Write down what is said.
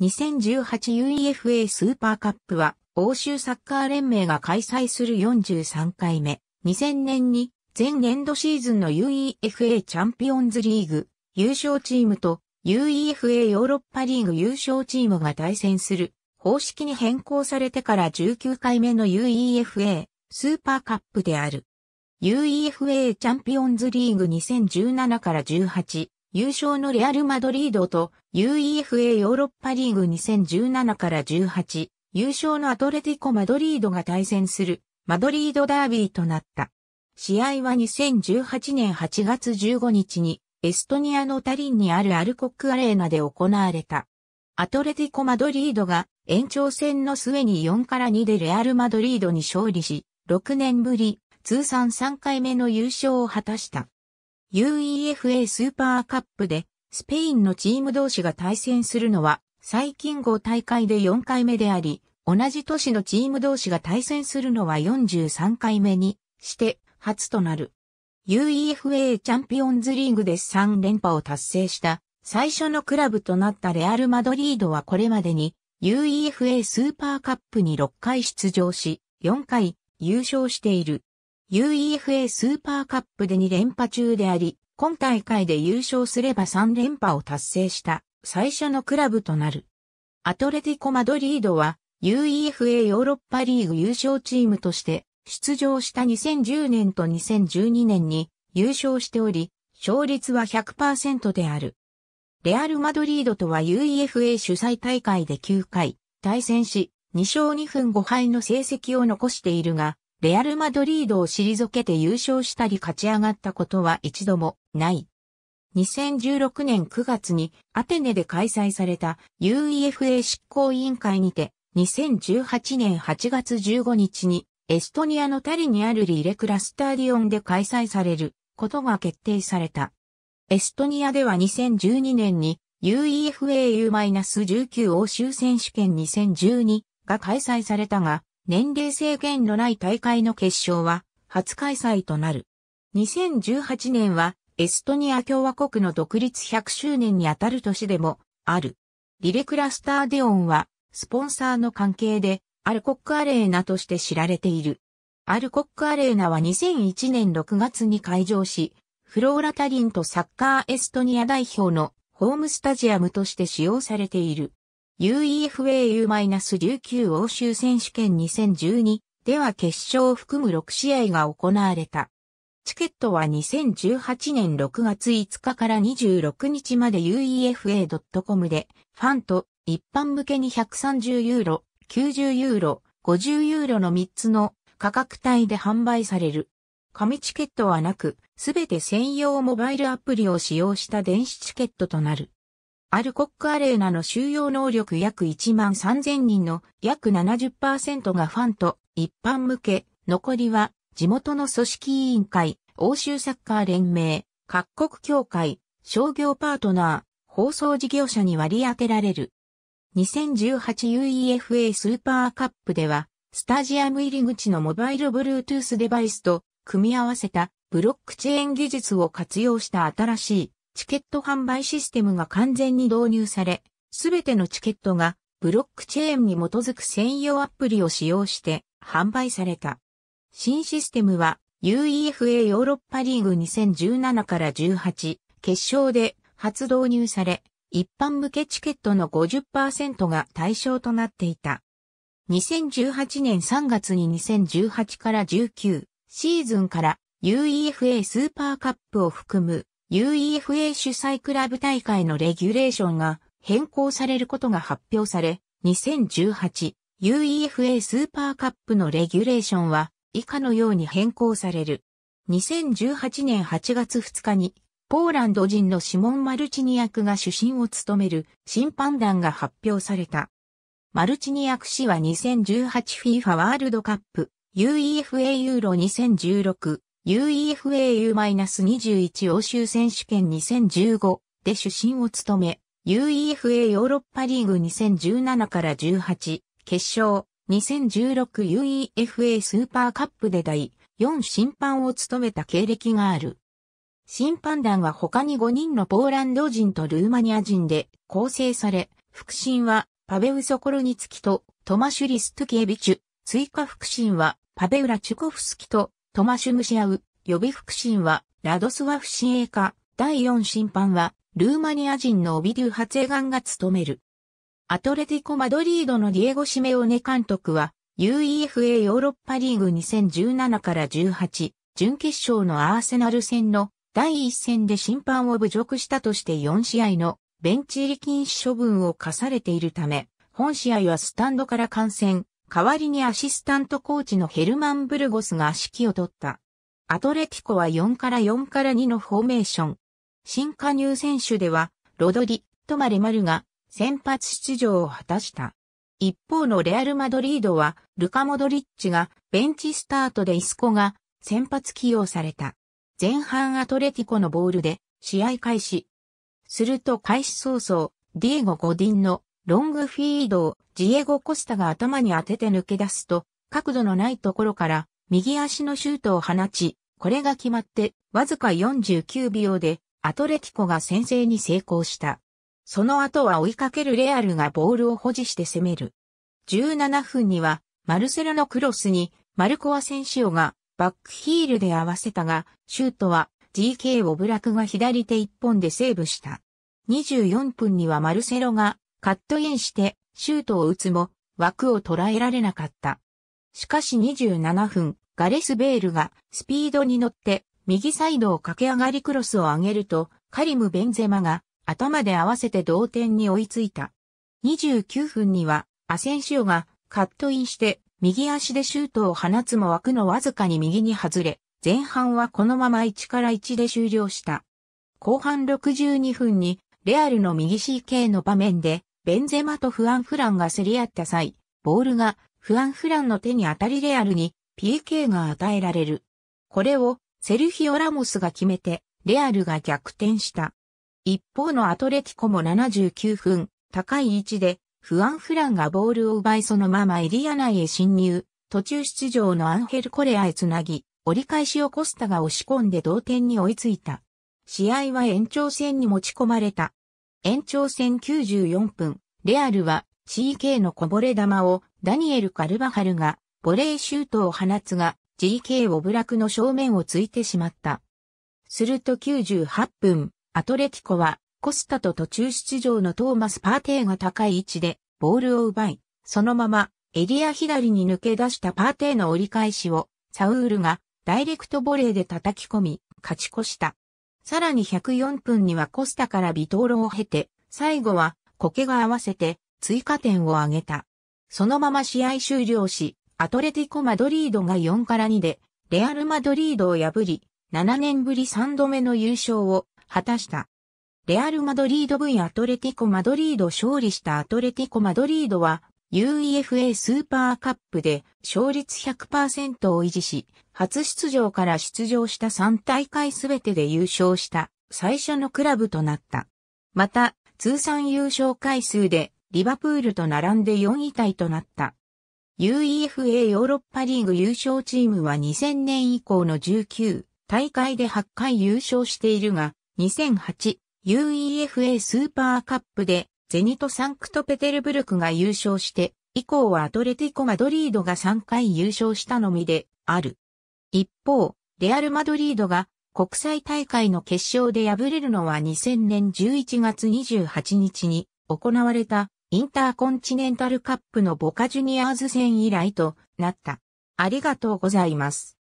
2018UEFA スーパーカップは欧州サッカー連盟が開催する43回目。2000年に前年度シーズンの UEFA チャンピオンズリーグ優勝チームと UEFA ヨーロッパリーグ優勝チームが対戦する方式に変更されてから19回目の UEFA スーパーカップである。UEFA チャンピオンズリーグ2017から18優勝のレアル・マドリードと UEFA ヨーロッパリーグ2017から18、優勝のアトレティコ・マドリードが対戦する、マドリードダービーとなった。試合は2018年8月15日に、エストニアのタリンにあるアルコックアレーナで行われた。アトレティコ・マドリードが延長戦の末に4から2でレアル・マドリードに勝利し、6年ぶり、通算3回目の優勝を果たした。UEFA スーパーカップでスペインのチーム同士が対戦するのは、最近号大会で4回目であり、同じ都市のチーム同士が対戦するのは43回目にして、初となる。UEFA チャンピオンズリーグで3連覇を達成した最初のクラブとなったレアル・マドリードはこれまでに UEFA スーパーカップに6回出場し4回優勝している。UEFA スーパーカップで2連覇中であり今大会で優勝すれば3連覇を達成した最初のクラブとなる。アトレティコ・マドリードは UEFA ヨーロッパリーグ優勝チームとして出場した2010年と2012年に優勝しており、勝率は100%である。レアル・マドリードとは UEFA 主催大会で9回対戦し、2勝2分5敗の成績を残しているが、レアル・マドリードを退けて優勝したり勝ち上がったことは一度もない。2016年9月にアテネで開催された UEFA 執行委員会にて2018年8月15日にエストニアのタリにあるリレクラスタディオンで開催されることが決定された。エストニアでは2012年に UEFAU-19 欧州選手権2012が開催されたが、年齢制限のない大会の決勝は初開催となる。2018年はエストニア共和国の独立100周年にあたる年でもある。リレクラスターデオンはスポンサーの関係でアルコックアレーナとして知られている。アルコックアレーナは2001年6月に開場し、フローラタリンとサッカーエストニア代表のホームスタジアムとして使用されている。UEFA-19 u 欧州選手権2012では決勝を含む6試合が行われた。チケットは2018年6月5日から26日まで uefa.com でファンと一般向けに130ユーロ、90ユーロ、50ユーロの3つの価格帯で販売される。紙チケットはなく、すべて専用モバイルアプリを使用した電子チケットとなる。アルコックアレーナの収容能力約1万3000人の約70%がファンと一般向け、残りは地元の組織委員会、欧州サッカー連盟、各国協会、商業パートナー、放送事業者に割り当てられる。2018UEFA スーパーカップでは、スタジアム入り口のモバイル Bluetooth デバイスと組み合わせたブロックチェーン技術を活用した新しいチケット販売システムが完全に導入され、すべてのチケットがブロックチェーンに基づく専用アプリを使用して販売された。新システムは UEFA ヨーロッパリーグ2017から18決勝で初導入され、一般向けチケットの50%が対象となっていた。2018年3月に2018から19シーズンから UEFA スーパーカップを含む UEFA 主催クラブ大会のレギュレーションが変更されることが発表され、2018 UEFA スーパーカップのレギュレーションは以下のように変更される。2018年8月2日にポーランド人のシモン・マルチニ役が主審を務める審判団が発表された。マルチニ役氏は 2018FIFA ワールドカップ UEFA ユーロ2016 UEFAU-21 欧州選手権2015で主審を務め、UEFA ヨーロッパリーグ2017から18、決勝、2016UEFA スーパーカップで第4審判を務めた経歴がある。審判団は他に5人のポーランド人とルーマニア人で構成され、副審はパベウ・ソコロニツキとトマシュリス・トゥキエビチュ、追加副審はパベウラ・チュコフスキとトマシュムシアウ、予備副審は、ラドスワフエイカ、第4審判は、ルーマニア人のオビデュ・ハツエガンが務める。アトレティコ・マドリードのディエゴ・シメオネ監督は、UEFA ヨーロッパリーグ2017から18、準決勝のアーセナル戦の第1戦で審判を侮辱したとして4試合のベンチ入り禁止処分を課されているため、本試合はスタンドから観戦、代わりにアシスタントコーチのヘルマン・ブルゴスが指揮を取った。アトレティコは4から4から2のフォーメーション。新加入選手では、ロドリ、トマレマルが先発出場を果たした。一方のレアル・マドリードは、ルカ・モドリッチがベンチスタートでイスコが先発起用された。前半アトレティコのボールで試合開始。すると開始早々、ディエゴ・ゴディンのロングフィードをジエゴ・コスタが頭に当てて抜け出すと、角度のないところから右足のシュートを放ち、これが決まってわずか49秒でアトレティコが先制に成功した。その後は追いかけるレアルがボールを保持して攻める。17分にはマルセロのクロスにマルコア選手がバックヒールで合わせたが、シュートは DK オブラクが左手一本でセーブした。24分にはマルセロがカットインしてシュートを打つも枠を捉えられなかった。しかし27分、ガレス・ベールがスピードに乗って右サイドを駆け上がりクロスを上げるとカリム・ベンゼマが頭で合わせて同点に追いついた。29分にはアセンシオがカットインして右足でシュートを放つも枠のわずかに右に外れ、前半はこのまま1から1で終了した。後半62分にレアルの右 CK の場面でベンゼマとフアン・フランが競り合った際、ボールがフアン・フランの手に当たりレアルに PK が与えられる。これをセルヒオ・ラモスが決めて、レアルが逆転した。一方のアトレティコも79分、高い位置で、フアン・フランがボールを奪いそのままエリア内へ侵入、途中出場のアンヘル・コレアへつなぎ、折り返しをコスタが押し込んで同点に追いついた。試合は延長戦に持ち込まれた。延長戦94分、レアルは CK のこぼれ球をダニエル・カルバハルがボレーシュートを放つが GK をブラクの正面をついてしまった。すると98分、アトレティコはコスタと途中出場のトーマス・パーテーが高い位置でボールを奪い、そのままエリア左に抜け出したパーテーの折り返しをサウールがダイレクトボレーで叩き込み勝ち越した。さらに104分にはコスタからビトーロを経て、最後はコケが合わせて追加点を挙げた。そのまま試合終了し、アトレティコ・マドリードが4から2で、レアル・マドリードを破り、7年ぶり3度目の優勝を果たした。レアル・マドリード V アトレティコ・マドリード勝利したアトレティコ・マドリードは UEFA スーパーカップで勝率100%を維持し、初出場から出場した3大会すべてで優勝した最初のクラブとなった。また、通算優勝回数でリバプールと並んで4位体となった。UEFA ヨーロッパリーグ優勝チームは2000年以降の19大会で8回優勝しているが、2008 UEFA スーパーカップでゼニト・サンクトペテルブルクが優勝して、以降はアトレティコ・マドリードが3回優勝したのみである。一方、レアル・マドリードが国際大会の決勝で敗れるのは2000年11月28日に行われたインターコンチネンタルカップのボカジュニアーズ戦以来となった。ありがとうございます。